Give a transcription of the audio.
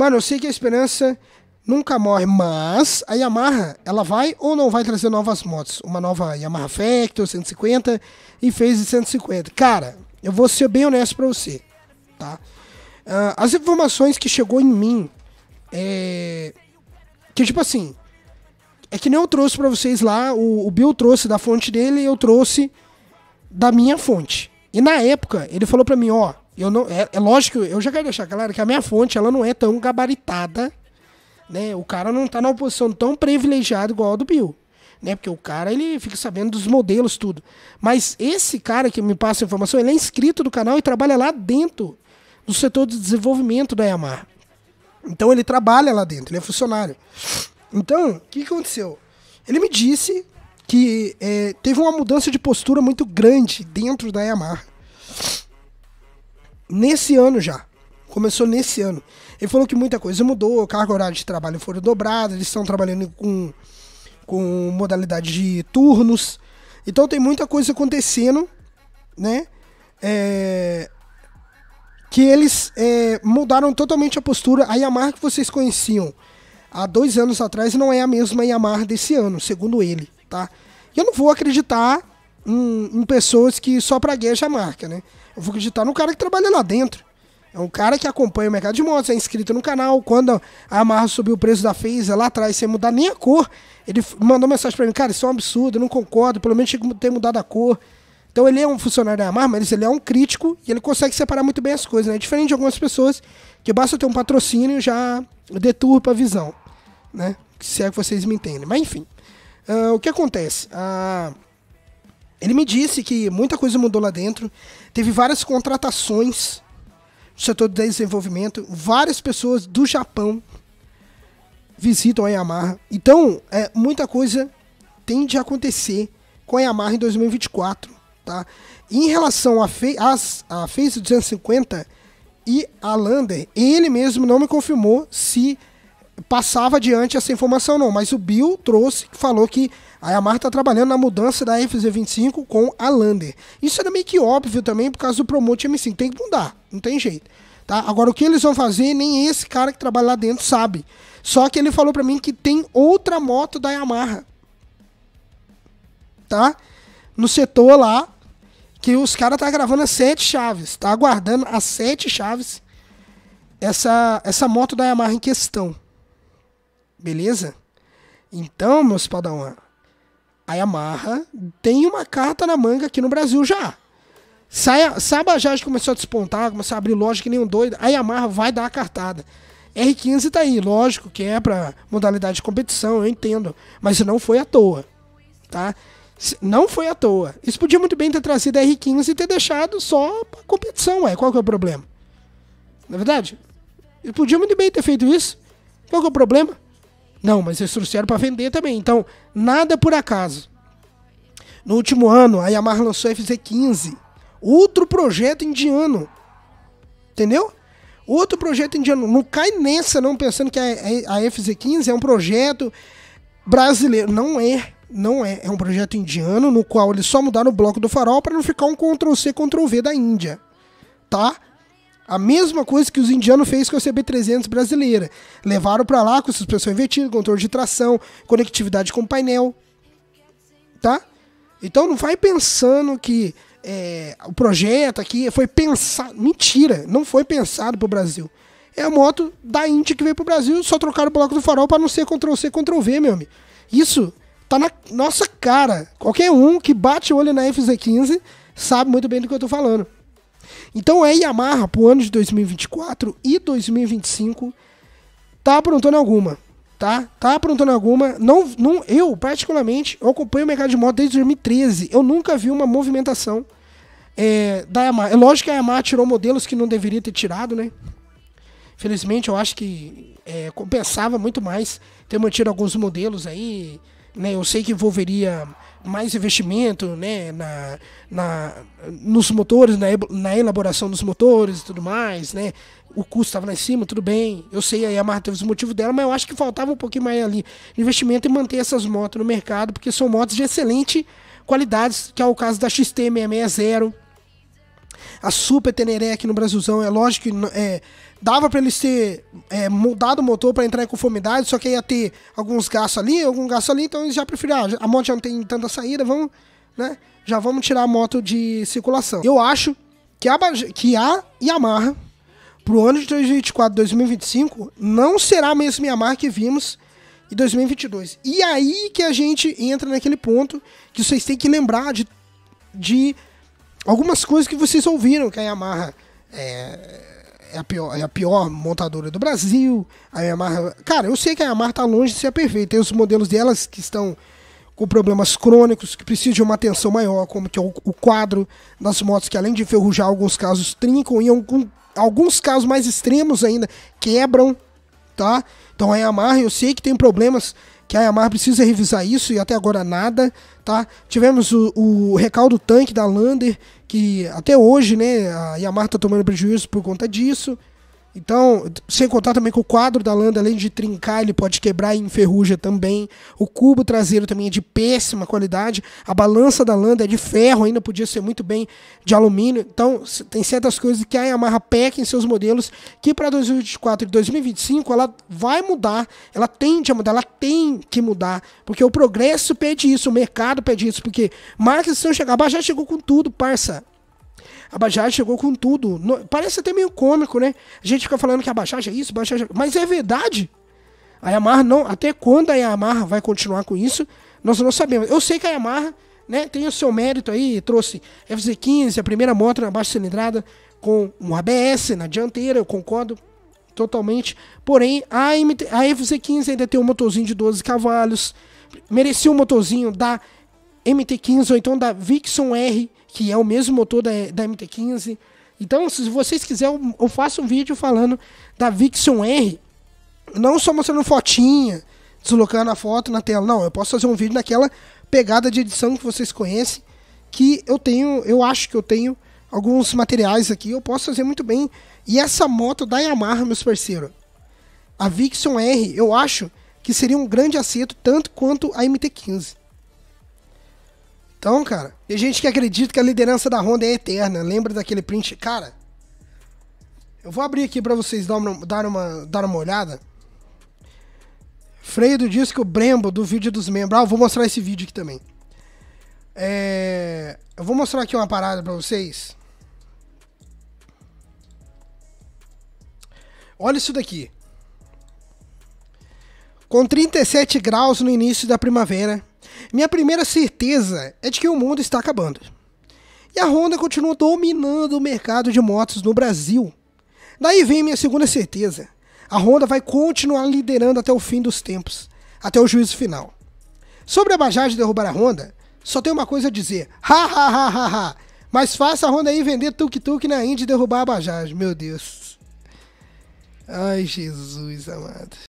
Mano, eu sei que a esperança nunca morre, mas a Yamaha, ela vai ou não vai trazer novas motos? Uma nova Yamaha Factor 150 e Phase 150. Cara, eu vou ser bem honesto pra você, tá? Uh, as informações que chegou em mim é. Que tipo assim. É que nem eu trouxe para vocês lá, o, o Bill trouxe da fonte dele e eu trouxe da minha fonte. E na época, ele falou para mim, ó, eu não, é, é lógico, eu já quero deixar claro que a minha fonte ela não é tão gabaritada, né? O cara não está numa posição tão privilegiada igual a do Bill, né? Porque o cara ele fica sabendo dos modelos tudo. Mas esse cara que me passa a informação, ele é inscrito do canal e trabalha lá dentro do setor de desenvolvimento da Yamaha. Então ele trabalha lá dentro, ele é funcionário. Então, o que, que aconteceu? Ele me disse que é, teve uma mudança de postura muito grande dentro da Yamaha nesse ano já. Começou nesse ano. Ele falou que muita coisa mudou, carga horária de trabalho foram dobradas, eles estão trabalhando com, com modalidade de turnos. Então tem muita coisa acontecendo, né? É, que eles é, mudaram totalmente a postura. A Yamaha que vocês conheciam há dois anos atrás não é a mesma Yamaha desse ano, segundo ele, tá? Eu não vou acreditar em, em pessoas que só praguejam a marca, né? Eu vou acreditar no cara que trabalha lá dentro. É um cara que acompanha o mercado de motos, é inscrito no canal. Quando a Amarra subiu o preço da Feza lá atrás, sem mudar nem a cor, ele mandou mensagem para mim: Cara, isso é um absurdo, eu não concordo, pelo menos tinha que ter mudado a cor. Então ele é um funcionário da Amarra, mas ele é um crítico e ele consegue separar muito bem as coisas. Né? É diferente de algumas pessoas que basta ter um patrocínio já deturpa a visão. Né? Se é que vocês me entendem. Mas enfim, uh, o que acontece? A. Uh, ele me disse que muita coisa mudou lá dentro, teve várias contratações do setor de desenvolvimento, várias pessoas do Japão visitam a Yamaha. Então, é, muita coisa tende a acontecer com a Yamaha em 2024, tá? Em relação a, Fe as, a Face 250 e a Lander, ele mesmo não me confirmou se passava adiante essa informação, não. Mas o Bill trouxe, falou que a Yamaha está trabalhando na mudança da FZ25 com a Lander. Isso era meio que óbvio também por causa do Promote M5. Tem que mudar, não tem jeito. Tá? Agora, o que eles vão fazer, nem esse cara que trabalha lá dentro sabe. Só que ele falou para mim que tem outra moto da Yamaha. Tá? No setor lá, que os caras tá gravando as sete chaves. Tá aguardando as sete chaves essa, essa moto da Yamaha em questão. Beleza? Então, meus padawan, a Yamaha tem uma carta na manga aqui no Brasil já. Saia, Sabajaj começou a despontar, começou a abrir loja que nem um doido. A Yamaha vai dar a cartada. R15 tá aí, lógico que é para modalidade de competição, eu entendo. Mas não foi à toa, tá? Não foi à toa. Isso podia muito bem ter trazido a R15 e ter deixado só pra competição, ué. Qual que é o problema? Na é verdade? Eu podia muito bem ter feito isso. Qual que é o problema? Não, mas eles trouxeram para vender também. Então, nada por acaso. No último ano, a Yamaha lançou a FZ15, outro projeto indiano. Entendeu? Outro projeto indiano. Não cai nessa, não, pensando que a, a FZ15 é um projeto brasileiro. Não é. Não é. É um projeto indiano no qual eles só mudaram o bloco do farol para não ficar um Ctrl-C, Ctrl-V da Índia. Tá? A mesma coisa que os indianos fez com a CB300 brasileira. Levaram para lá com suspensão invertida, controle de tração, conectividade com painel. Tá? Então não vai pensando que é, o projeto aqui foi pensado. Mentira, não foi pensado para o Brasil. É a moto da Indy que veio para o Brasil, só trocaram o bloco do farol para não ser Ctrl-C, Ctrl-V, meu amigo. Isso tá na nossa cara. Qualquer um que bate o olho na FZ15 sabe muito bem do que eu tô falando. Então a é Yamaha, para o ano de 2024 e 2025, tá aprontando alguma. Tá? Tá aprontando alguma. Não, não, eu, particularmente, eu acompanho o mercado de moto desde 2013. Eu nunca vi uma movimentação é, da Yamaha. É lógico que a Yamaha tirou modelos que não deveria ter tirado, né? Felizmente, eu acho que é, compensava muito mais ter mantido alguns modelos aí. Né? Eu sei que envolveria mais investimento né, na, na, nos motores, na, na elaboração dos motores e tudo mais, né? O custo estava lá em cima, tudo bem. Eu sei aí a Yamaha teve os motivos dela, mas eu acho que faltava um pouquinho mais ali investimento e manter essas motos no mercado, porque são motos de excelente qualidade, que é o caso da XT660, a super Teneré aqui no Brasilzão. É lógico que é, dava para eles ter é, mudado o motor para entrar em conformidade, só que ia ter alguns gastos ali, algum gasto ali, então eles já preferiram, ah, a moto já não tem tanta saída, vamos, né? Já vamos tirar a moto de circulação. Eu acho que a, que a Yamaha, pro ano de 2024, 2025, não será a mesma Yamaha que vimos em 2022. E aí que a gente entra naquele ponto que vocês têm que lembrar de, de algumas coisas que vocês ouviram, que a Yamaha é, é, a, pior, é a pior montadora do Brasil. A Yamaha. Cara, eu sei que a Yamaha está longe de ser perfeita. Tem os modelos delas que estão com problemas crônicos, que precisam de uma atenção maior, como que é o, o quadro das motos, que além de enferrujar, alguns casos trincam, e algum, alguns casos mais extremos ainda quebram, tá? Então a Yamaha, eu sei que tem problemas que a Yamaha precisa revisar isso e até agora nada, tá? Tivemos o, o recaldo tanque da Lander, que até hoje, né, a Yamaha está tomando prejuízo por conta disso. Então, sem contar também que o quadro da landa, além de trincar, ele pode quebrar e enferruja também. O cubo traseiro também é de péssima qualidade. A balança da landa é de ferro, ainda podia ser muito bem de alumínio. Então, tem certas coisas que a Yamaha peca em seus modelos, que para 2024 e 2025 ela vai mudar, ela tende a mudar, ela tem que mudar, porque o progresso pede isso, o mercado pede isso, porque marcas estão chegando, a já chegou com tudo, parça. A Bajaj chegou com tudo. No, parece até meio cômico, né? A gente fica falando que a Bajaj é isso, Bajaj é, é... Mas é verdade. A Yamaha não... Até quando a Yamaha vai continuar com isso, nós não sabemos. Eu sei que a Yamaha né, tem o seu mérito aí. Trouxe FZ15, a primeira moto na baixa cilindrada, com um ABS na dianteira, eu concordo totalmente. Porém, a, MT, a FZ15 ainda tem um motorzinho de 12 cavalos. Merecia um motorzinho da MT15 ou então da Vixon R que é o mesmo motor da, da MT-15. Então, se vocês quiserem, eu faço um vídeo falando da Vixen R, não só mostrando fotinha, deslocando a foto na tela, não, eu posso fazer um vídeo naquela pegada de edição que vocês conhecem, que eu tenho, eu acho que eu tenho alguns materiais aqui, eu posso fazer muito bem. E essa moto da Yamaha, meus parceiros, a Vixen R, eu acho que seria um grande acerto, tanto quanto a MT-15. Então, cara, tem gente que acredita que a liderança da Honda é eterna, lembra daquele print? Cara, eu vou abrir aqui para vocês dar uma, dar, uma, dar uma olhada. Freio do disco Brembo, do vídeo dos membros. Ah, eu vou mostrar esse vídeo aqui também. É... Eu vou mostrar aqui uma parada para vocês. Olha isso daqui. Com 37 graus no início da primavera, minha primeira certeza é de que o mundo está acabando. E a Honda continua dominando o mercado de motos no Brasil. Daí vem minha segunda certeza. A Honda vai continuar liderando até o fim dos tempos, até o juízo final. Sobre a Bajaj derrubar a Honda, só tem uma coisa a dizer. Ha ha ha ha ha. Mas faça a Honda aí vender tuk-tuk na Indy e derrubar a Bajaj, meu Deus. Ai, Jesus amado.